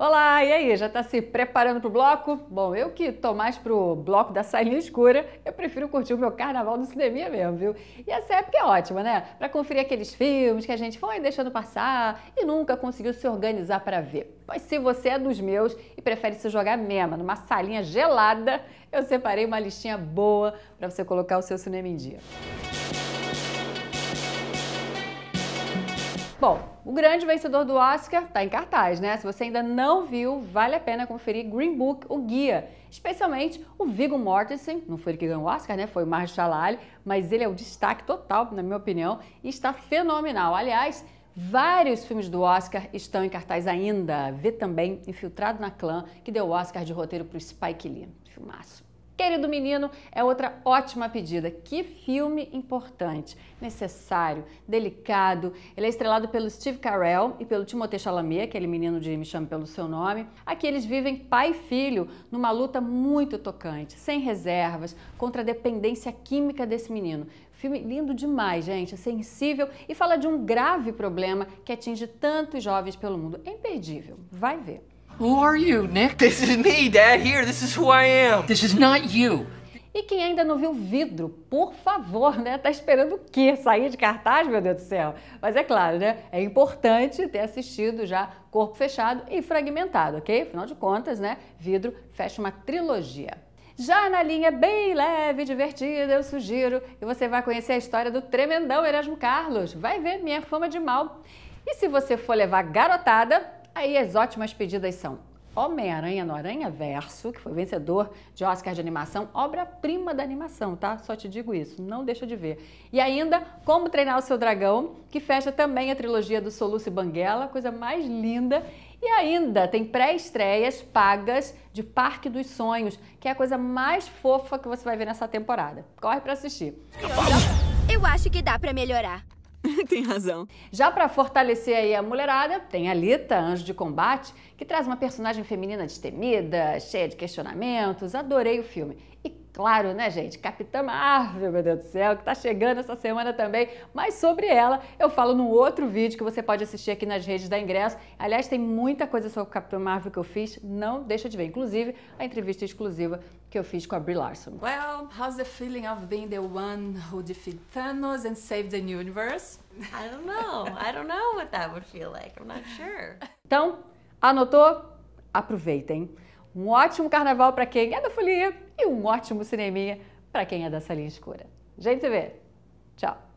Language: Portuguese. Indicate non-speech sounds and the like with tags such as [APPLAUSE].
Olá, e aí, já está se preparando para o bloco? Bom, eu que tô mais pro bloco da salinha escura, eu prefiro curtir o meu carnaval no cinema mesmo, viu? E essa época é ótima, né? Para conferir aqueles filmes que a gente foi deixando passar e nunca conseguiu se organizar para ver. Pois se você é dos meus e prefere se jogar mesmo numa salinha gelada, eu separei uma listinha boa para você colocar o seu cinema em dia. Música Bom, o grande vencedor do Oscar está em cartaz, né? Se você ainda não viu, vale a pena conferir Green Book, o guia. Especialmente o Viggo Mortensen, não foi ele que ganhou o Oscar, né? Foi o Mahershala Ali, mas ele é o destaque total, na minha opinião, e está fenomenal. Aliás, Vários filmes do Oscar estão em cartaz ainda. Vê também Infiltrado na Clã, que deu o Oscar de roteiro para o Spike Lee. Filmaço. Querido Menino é outra ótima pedida. Que filme importante, necessário, delicado. Ele é estrelado pelo Steve Carell e pelo Timothée Chalamet, aquele menino de Me Chame Pelo Seu Nome. Aqui eles vivem pai e filho numa luta muito tocante, sem reservas, contra a dependência química desse menino. Filme lindo demais, gente, é sensível e fala de um grave problema que atinge tantos jovens pelo mundo. É imperdível, vai ver. Who are you, Nick? This is me, Dad. Here, this is who I am. This is not you. E quem ainda não viu vidro, por favor, né? Tá esperando o quê? Sair de cartaz, meu Deus do céu? Mas é claro, né? É importante ter assistido já Corpo Fechado e Fragmentado, ok? Afinal de contas, né? Vidro fecha uma trilogia. Já na linha bem leve e divertida, eu sugiro que você vá conhecer a história do tremendão Erasmo Carlos. Vai ver minha fama de mal. E se você for levar garotada, Aí as ótimas pedidas são Homem-Aranha no Aranha Verso, que foi vencedor de Oscar de animação, obra-prima da animação, tá? Só te digo isso, não deixa de ver. E ainda Como Treinar o Seu Dragão, que fecha também a trilogia do Soluço Banguela, coisa mais linda. E ainda tem pré-estreias pagas de Parque dos Sonhos, que é a coisa mais fofa que você vai ver nessa temporada. Corre para assistir. Eu acho que dá para melhorar. [LAUGHS] tem razão. Já para fortalecer aí a mulherada, tem a Lita, Anjo de Combate, que traz uma personagem feminina destemida, cheia de questionamentos. Adorei o filme. E claro, né, gente? Capitã Marvel, meu Deus do céu, que tá chegando essa semana também. Mas sobre ela eu falo num outro vídeo que você pode assistir aqui nas redes da Ingresso. Aliás, tem muita coisa sobre o Capitã Marvel que eu fiz, não deixa de ver. Inclusive, a entrevista exclusiva que eu fiz com a Brie Larson. Well, how's the feeling of being the one who defeated Thanos and saved the universe? I don't know. I don't know what that would feel like. I'm not sure. [LAUGHS] Então, anotou? Aproveitem. Um ótimo carnaval para quem é da folia e um ótimo cineminha para quem é da salinha escura. Gente, se vê. Tchau.